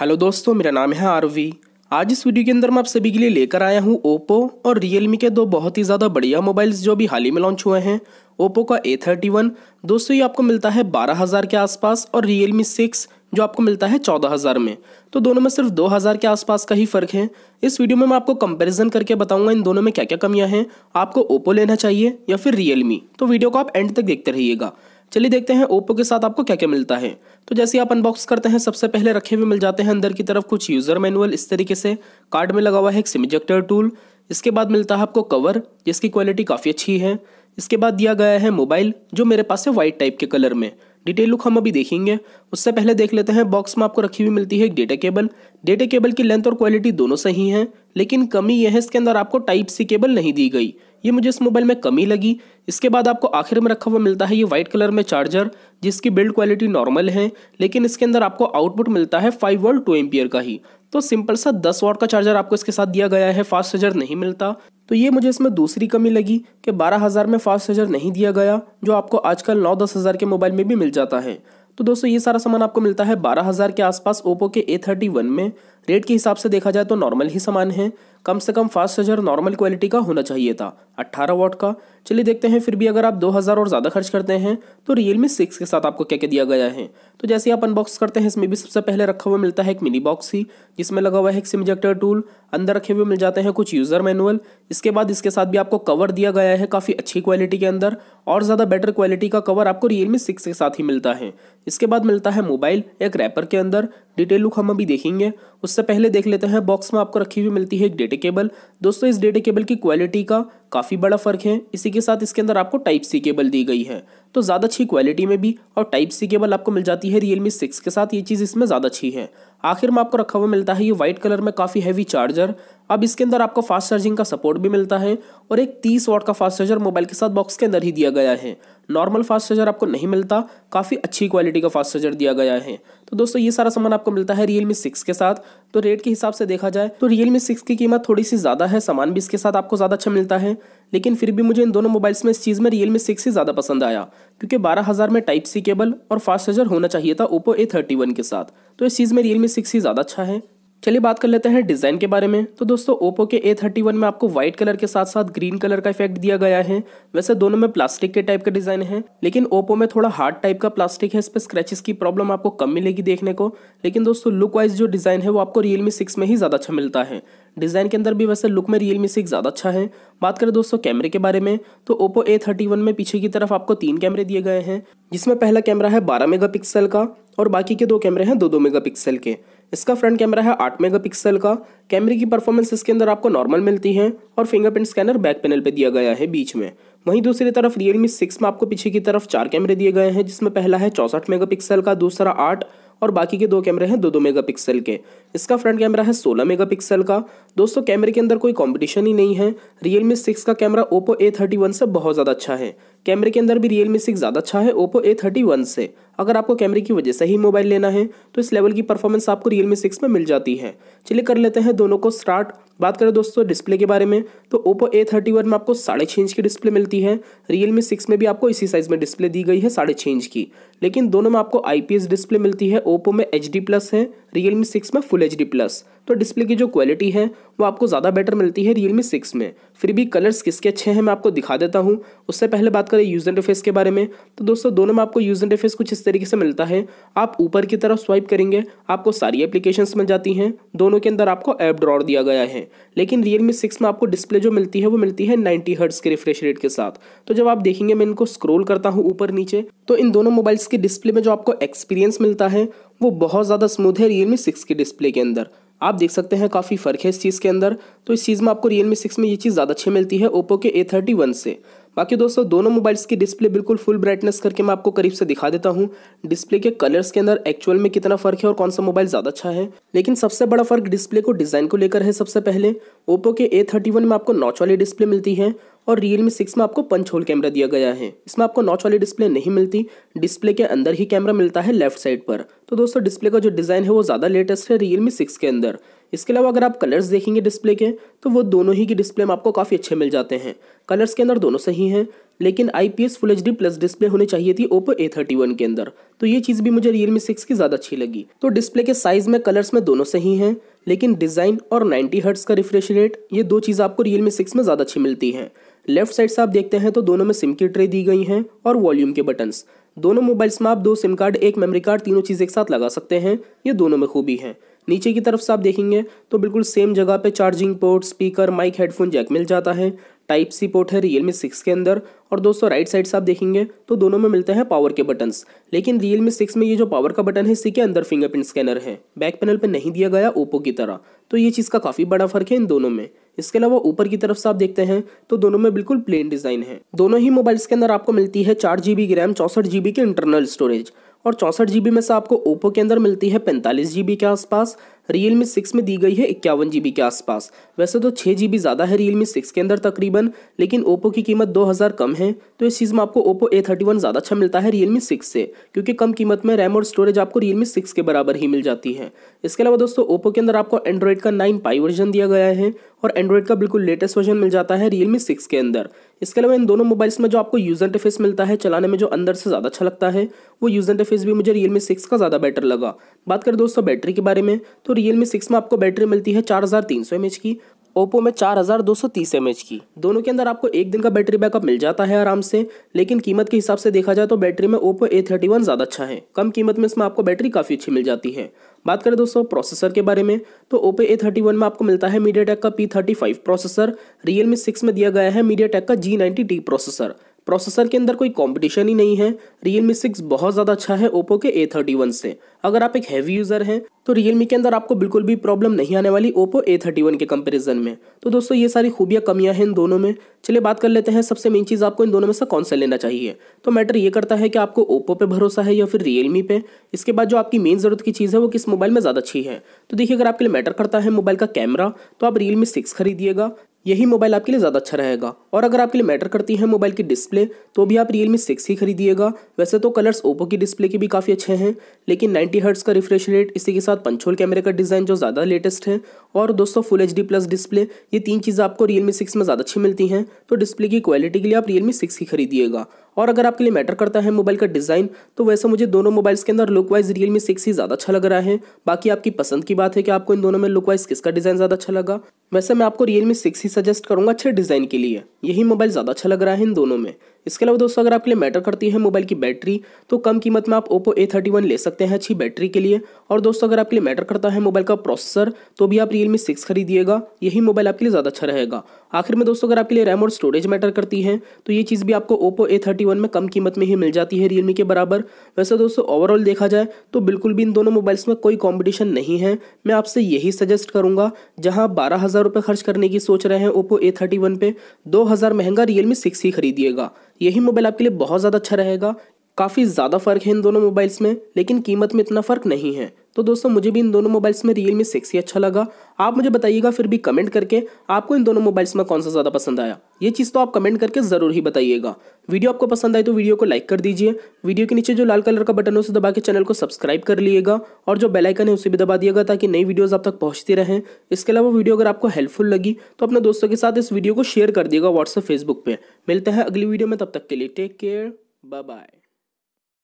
hello दोस्तों मेरा नाम है आरवी आज इस वीडियो के अंदर मैं आप सभी के लिए लेकर आया हूँ ओप्पो और रियलमी के दो बहुत ही ज़्यादा बढ़िया मोबाइल्स जो अभी हाल ही में लॉन्च हुए हैं ओप्पो का ए थर्टी वन दोस्तों ये आपको मिलता है बारह हज़ार के आसपास और रियलमी सिक्स जो आपको मिलता है चौदह हज़ार में तो दोनों में सिर्फ दो हज़ार के आसपास का ही फ़र्क है इस वीडियो में मैं आपको कंपैरिजन करके बताऊंगा इन दोनों में क्या क्या कमियां हैं आपको ओप्पो लेना चाहिए या फिर रियलमी तो वीडियो को आप एंड तक देखते रहिएगा चलिए देखते हैं ओप्पो के साथ आपको क्या क्या मिलता है तो जैसे आप अनबॉक्स करते हैं सबसे पहले रखे हुए मिल जाते हैं अंदर की तरफ कुछ यूज़र मैनुअल इस तरीके से कार्ड में लगा हुआ है एक सिमिजेक्टर टूल इसके बाद मिलता है आपको कवर जिसकी क्वालिटी काफ़ी अच्छी है इसके बाद दिया गया है मोबाइल जो मेरे पास है वाइट टाइप के कलर में डिटेल लुक हम अभी देखेंगे उससे पहले देख लेते हैं बॉक्स में आपको रखी हुई मिलती है एक डेटा केबल डेटा केबल की लेंथ और क्वालिटी दोनों सही है लेकिन कमी यह है इसके अंदर आपको टाइप सी केबल नहीं दी गई ये मुझे इस मोबाइल में कमी लगी इसके बाद आपको आखिर में रखा हुआ मिलता है ये वाइट कलर में चार्जर जिसकी बिल्ड क्वालिटी नॉर्मल है लेकिन इसके अंदर आपको आउटपुट मिलता है फाइव वोल्ट टू एम्पियर का ही तो सिंपल सा दस वॉट का चार्जर आपको इसके साथ दिया गया है फास्ट चार्जर नहीं मिलता तो ये मुझे इसमें दूसरी कमी लगी कि बारह हज़ार में फास्ट चार्जर नहीं दिया गया जो आपको आजकल नौ दस हज़ार के मोबाइल में भी मिल जाता है तो दोस्तों ये सारा सामान आपको मिलता है बारह हज़ार के आसपास ओप्पो के ए थर्टी वन में रेट के हिसाब से देखा जाए तो नॉर्मल ही सामान है कम से कम फास्ट चार्जर नॉर्मल क्वालिटी का होना चाहिए था 18 वॉट का चलिए देखते हैं फिर भी अगर आप 2000 और ज़्यादा खर्च करते हैं तो रियल मी सिक्स के साथ आपको क्या क्या दिया गया है तो जैसे आप अनबॉक्स करते हैं इसमें भी सबसे पहले रखा हुआ मिलता है एक मिनी बॉक्स ही जिसमें लगा हुआ है एक सिम इजेक्टर टूल अंदर रखे हुए मिल जाते हैं कुछ यूज़र मैनुअल इसके बाद इसके साथ भी आपको कवर दिया गया है काफ़ी अच्छी क्वालिटी के अंदर और ज़्यादा बेटर क्वालिटी का कवर आपको रियल मी सिक्स के साथ ही मिलता है इसके बाद मिलता है मोबाइल एक रैपर के अंदर डिटेल लुक हम अभी देखेंगे उससे पहले देख लेते हैं बॉक्स में आपको रखी हुई मिलती है एक डेटे केबल दोस्तों इस डेटे केबल की क्वालिटी का काफ़ी काफ़ी बड़ा फ़र्क है इसी के साथ इसके अंदर आपको टाइप सी केबल दी गई है तो ज़्यादा अच्छी क्वालिटी में भी और टाइप सी केबल आपको मिल जाती है रियलमी सिक्स के साथ ये चीज़ इसमें ज़्यादा अच्छी है आखिर में आपको रखा हुआ मिलता है ये व्हाइट कलर में काफ़ी हैवी चार्जर अब इसके अंदर आपको फास्ट चार्जिंग का सपोर्ट भी मिलता है और एक तीस वाट का फास्ट चार्जर मोबाइल के साथ बॉक्स के अंदर ही दिया गया है नॉर्मल फास्ट चार्जर आपको नहीं मिलता काफ़ी अच्छी क्वालिटी का फास्ट चार्जर दिया गया है तो दोस्तों ये सारा सामान आपको मिलता है रियलमी सिक्स के साथ तो रेट के हिसाब से देखा जाए तो रियलमी सिक्स की कीमत थोड़ी सी ज़्यादा है सामान भी इसके साथ आपको ज़्यादा अच्छा मिलता है लेकिन फिर भी मुझे इन दोनों मोबाइल्स में इस चीज़ में रियल मी सिक्स ही ज़्यादा पसंद आया क्योंकि बारह हजार में टाइप सी केबल और फास्ट चार्जर होना चाहिए था ओप्पो ए थर्टी वन के साथ तो इस चीज़ में रियल मी सिक्स ही ज़्यादा अच्छा है चलिए बात कर लेते हैं डिज़ाइन के बारे में तो दोस्तों ओप्पो के ए थर्टी वन में आपको व्हाइट कलर के साथ साथ ग्रीन कलर का इफेक्ट दिया गया है वैसे दोनों में प्लास्टिक के टाइप का डिज़ाइन है लेकिन ओप्पो में थोड़ा हार्ड टाइप का प्लास्टिक है इस पर स्क्रैचेस की प्रॉब्लम आपको कम मिलेगी देखने को लेकिन दोस्तों लुक वाइज जो डिज़ाइन है वो आपको रियलमी सिक्स में ही ज़्यादा अच्छा मिलता है डिज़ाइन के अंदर भी वैसे लुक में रियलमी सिक्स ज़्यादा अच्छा है बात करें दोस्तों कैमरे के बारे में तो ओप्पो ए थर्टी वन में पीछे की तरफ आपको तीन कैमरे दिए गए हैं जिसमें पहला कैमरा है बारह मेगापिक्सल का और बाकी के दो कैमरे हैं दो दो मेगापिक्सल के इसका फ्रंट कैमरा है आठ मेगापिक्सल का कैमरे की परफॉर्मेंस इसके अंदर आपको नॉर्मल मिलती है और फिंगरप्रिंट स्कैनर बैक पैनल पे दिया गया है बीच में वहीं दूसरी तरफ रियलमी सिक्स में आपको पीछे की तरफ चार कैमरे दिए गए हैं जिसमें पहला है चौंसठ मेगापिक्सल का दूसरा आठ और बाकी के दो कैमरे हैं दो दो मेगापिक्सल के इसका फ्रंट कैमरा है 16 मेगापिक्सल का दोस्तों कैमरे के अंदर कोई कंपटीशन ही नहीं है रियल मी सिक्स का camera Oppo A thirty one से बहुत ज़्यादा अच्छा है कैमरे के अंदर भी रियल मी सिक्स ज़्यादा अच्छा है ओप्पो ए थर्टी वन से अगर आपको कैमरे की वजह से ही मोबाइल लेना है तो इस लेवल की परफॉर्मेंस आपको रियल मी सिक्स में मिल जाती है चलिए कर लेते हैं दोनों को स्टार्ट बात करें दोस्तों डिस्प्ले के बारे में तो ओप्पो ए थर्टी वन में आपको साढ़े छः इंच की डिस्प्ले मिलती है रियल मी सिक्स में भी आपको इसी साइज़ में डिस्प्ले दी गई है साढ़े छः इंच की लेकिन दोनों में आपको आई पी एस डिस्प्ले मिलती है ओप्पो में एच डी प्लस है रियलमी सिक्स में फुल एच डी प्लस तो डिस्प्ले की जो क्वालिटी है वो तो आपको ज़्यादा बेटर मिलती है रियल मी सिक्स में फिर भी कलर्स किसके अच्छे हैं मैं आपको दिखा देता हूँ उससे पहले बात करें यूज इंटरफेस के बारे में तो दोस्तों दोनों में आपको यूज इंटरफेस कुछ इस तरीके से मिलता है आप ऊपर की तरफ स्वाइप करेंगे आपको सारी एप्लीकेशन मिल जाती हैं दोनों के अंदर आपको ऐप ड्रॉड दिया गया है लेकिन रियल मी सिक्स में आपको डिस्प्ले जो मिलती है वो मिलती है नाइन्टी हर्ट्स के रिफ्रेश रेट के साथ तो जब आप देखेंगे मैं इनको स्क्रोल करता हूँ ऊपर नीचे तो इन दोनों मोबाइल्स के डिस्प्ले में जो आपको एक्सपीरियंस मिलता है वो बहुत ज़्यादा स्मूथ है रियल मी सिक्स के डिस्प्ले के अंदर आप देख सकते हैं काफ़ी फ़र्क है इस चीज़ के अंदर तो इस चीज़ में आपको रियल मी सिक्स में ये चीज़ ज़्यादा अच्छी मिलती है ओप्पो के ए थर्टी वन से बाकी दोस्तों दोनों मोबाइल्स की डिस्प्ले बिल्कुल फुल ब्राइटनेस करके मैं आपको करीब से दिखा देता हूँ डिस्प्ले के कलर्स के अंदर एक्चुअल में कितना फ़र्क है और कौन सा मोबाइल ज़्यादा अच्छा है लेकिन सबसे बड़ा फ़र्क डिस्प्ले को डिज़ाइन को लेकर है सबसे पहले ओप्पो के ए में आपको नॉच वाली डिस्प्ले मिलती है और रियलमी सिक्स में आपको पंच होल कैमरा दिया गया है इसमें आपको नॉच वाली डिस्प्ले नहीं मिलती डिस्प्ले के अंदर ही कैमरा मिलता है लेफ्ट साइड पर तो दोस्तों डिस्प्ले का जो डिज़ाइन है वो ज़्यादा लेटेस्ट है रियलमी सिक्स के अंदर इसके अलावा अगर आप कलर्स देखेंगे डिस्प्ले के तो वो दोनों ही की डिस्प्ले में आपको काफ़ी अच्छे मिल जाते हैं कलर्स के अंदर दोनों सही हैं लेकिन I P S full H D plus display होनी चाहिए थी ओप्पो ए थर्टी वन के अंदर तो ये चीज़ भी मुझे रियलमी सिक्स की ज़्यादा अच्छी लगी तो डिस्प्ले के साइज़ में कलर्स में दोनों सही हैं लेकिन डिज़ाइन और नाइन्टी हर्ट्स का रिफ्रेश रेट ये दो चीज़ आपको रियलमी सिक्स में ज़्यादा अच्छी मिलती हैं लेफ्ट साइड से आप देखते हैं तो दोनों में सिम की ट्रे दी गई हैं और वॉल्यूम के बटन्स दोनों मोबाइल्स में आप दो सिम कार्ड एक मेमोरी कार्ड तीनों चीज़ एक साथ लगा सकते हैं ये दोनों में खूबी है नीचे की तरफ से आप देखेंगे तो बिल्कुल सेम जगह पे charging port speaker mic headphone jack मिल जाता है टाइप सी पोर्ट है रियल मी सिक्स के अंदर और दोस्तों राइट साइड से आप देखेंगे तो दोनों में मिलते हैं पावर के बटन्स लेकिन रियल मी सिक्स में ये जो पावर का बटन है इसी के अंदर फिंगरप्रिंट स्कैनर है बैक पैनल पर नहीं दिया गया ओप्पो की तरह तो ये चीज़ का काफ़ी बड़ा फर्क है इन दोनों में इसके अलावा ऊपर की तरफ से आप देखते हैं तो दोनों में बिल्कुल प्लेन डिजाइन है दोनों ही मोबाइल्स के अंदर आपको मिलती है चार जीबी रैम चौसठ जीबी की इंटरनल स्टोरेज और चौंसठ जी में से आपको ओप्पो के अंदर मिलती है पैंतालीस जी के आसपास रियल मी सिक्स में दी गई है इक्यावन जी के आसपास वैसे तो छः जी ज़्यादा है रियल मी सिक्स के अंदर तकरीबन लेकिन ओप्पो की कीमत 2000 कम है तो इस चीज़ में आपको ओप्पो ए थर्टी वन ज़्यादा अच्छा मिलता है रियल मी सिक्स से क्योंकि कम कीमत में रैम और स्टोरेज आपको रियल मी सिक्स के बराबर ही मिल जाती है इसके अलावा दोस्तों ओप्पो के अंदर आपको एंड्रॉइड का नाइन पाई वर्जन दिया गया है और एंड्रॉइड का बिल्कुल लेटेस्ट वर्जन मिल जाता है रियल मी सिक्स के अंदर इसके अलावा इन दोनों मोबाइल्स में जो आपको यूज़र इंटरफेस मिलता है चलाने में जो अंदर से ज़्यादा अच्छा लगता है वो यूज़र इंटरफेस भी मुझे रियल मी सिक्स का ज़्यादा बेटर लगा बात करें दोस्तों बैटरी के बारे में तो रियल मी सिक्स में आपको बैटरी मिलती है चार हज़ार तीन सौ एम एच की ओप्पो में चार हज़ार दो सौ तीस एम एच की दोनों के अंदर आपको एक दिन का बैटरी बैकअप मिल जाता है आराम से लेकिन कीमत के हिसाब से देखा जाए तो बैटरी में ओप्पो ए थर्टी वन ज़्यादा अच्छा है कम कीमत में इसमें आपको बैटरी काफ़ी अच्छी मिल जाती है बात करें दोस्तों प्रोसेसर के बारे में तो ओप्पो ए थर्टी वन में आपको मिलता है मीडिया टेक का P thirty five processor Realme six में दिया गया है मीडिया टेक का G ninety T processor processor के अंदर कोई कॉम्पिटिशन ही नहीं है रियल मी सिक्स बहुत ज़्यादा अच्छा है ओप्पो के ए थर्टी वन से अगर आप एक हैवी यूज़र हैं तो रियल मी के अंदर आपको बिल्कुल भी प्रॉब्लम नहीं आने वाली ओप्पो ए थर्टी वन के कंपैरिजन में तो दोस्तों ये सारी खूबियाँ कमियाँ हैं इन दोनों में चलिए बात कर लेते हैं सबसे मेन चीज़ आपको इन दोनों में से कौन सा लेना चाहिए तो मैटर ये करता है कि आपको ओप्पो पे भरोसा है या फिर रियल मी पे इसके बाद जो आपकी मेन ज़रूरत की चीज़ है वो किस मोबाइल में ज़्यादा अच्छी है तो देखिए अगर आपके लिए मैटर करता है मोबाइल का कैमरा तो आप रियल मी सिक्स खरीदिएगा यही मोबाइल आपके लिए ज़्यादा अच्छा रहेगा और अगर आपके लिए मैटर करती है मोबाइल की डिस्प्ले तो भी आप रियल मी सिक्स ही खरीदिएगा वैसे तो कलर्स ओप्पो की डिस्प्ले के भी काफ़ी अच्छे हैं लेकिन नाइन्टी हर्ट्स का रिफ्रेश रेट इसी के साथ पंचोल कैमरे का डिज़ाइन जो ज़्यादा लेटेस्ट है और दोस्तों फुल एच प्लस डिस्प्ले ये तीन चीज़ें आपको रियल मी सिक्स में ज़्यादा अच्छी मिलती हैं तो डिस्प्ले की क्वालिटी के लिए आप रियल मी सिक्स ही खरीदिएगा और अगर आपके लिए मैटर करता है मोबाइल का डिज़ाइन तो वैसे मुझे दोनों मोबाइल्स के अंदर look wise Realme six ही ज़्यादा अच्छा लग रहा है बाकी आपकी पसंद की बात है कि आपको इन दोनों में लुक वाइज किसका डिज़ाइन ज़्यादा अच्छा लगा वैसे मैं आपको रियल मी सिक्स ही सजेस्ट करूंगा अच्छे डिज़ाइन के लिए यही मोबाइल ज़्यादा अच्छा लग रहा है इन दोनों में इसके अलावा दोस्तों अगर आपके लिए मैटर करती है मोबाइल की बैटरी तो कम कीमत में आप ओप्पो ए थर्टी वन ले सकते हैं अच्छी बैटरी के लिए और दोस्तों अगर आपके लिए मैटर करता है मोबाइल का प्रोसेसर तो भी आप रियलमी सिक्स खरीदिएगा यही मोबाइल आपके लिए ज़्यादा अच्छा रहेगा आखिर में दोस्तों अगर आपके लिए रैम और स्टोरेज मैटर करती है तो ये चीज़ भी आपको ओप्पो ए थर्टी वन में कम कीमत में ही मिल जाती है रियलमी के बराबर वैसे दोस्तों ओवरऑल देखा जाए तो बिल्कुल भी इन दोनों मोबाइल्स में कोई कॉम्पिटिशन नहीं है मैं आपसे यही सजेस्ट करूंगा जहां बारह हज़ार रुपये खर्च करने की सोच रहे हैं ओप्पो ए थर्टी वन पे दो हज़ार महंगा रियलमी सिक्स ही खरीदिएगा यही मोबाइल आपके लिए बहुत ज़्यादा अच्छा रहेगा काफ़ी ज़्यादा फ़र्क है इन दोनों मोबाइल्स में लेकिन कीमत में इतना फ़र्क नहीं है तो दोस्तों मुझे भी इन दोनों मोबाइल्स में रियल मी सिक्स ही अच्छा लगा आप मुझे बताइएगा फिर भी कमेंट करके आपको इन दोनों मोबाइल्स में कौन सा ज़्यादा पसंद आया ये चीज़ तो आप कमेंट करके ज़रूर ही बताइएगा वीडियो आपको पसंद आए तो वीडियो को लाइक कर दीजिए वीडियो के नीचे जो लाल कलर का बटन है उसे दबा के चैनल को सब्सक्राइब कर लीजिएगा और जो बेलाइकन है उसे भी दबा दिएगा ताकि नई वीडियोज़ आप तक पहुँचती रहें इसके अलावा वीडियो अगर आपको हेल्पफुल लगी तो अपने दोस्तों के साथ इस वीडियो को शेयर कर दिएगा व्हाट्सअप फेसबुक पर मिलते हैं अगली वीडियो में तब तक के लिए टेक केयर बाय बाय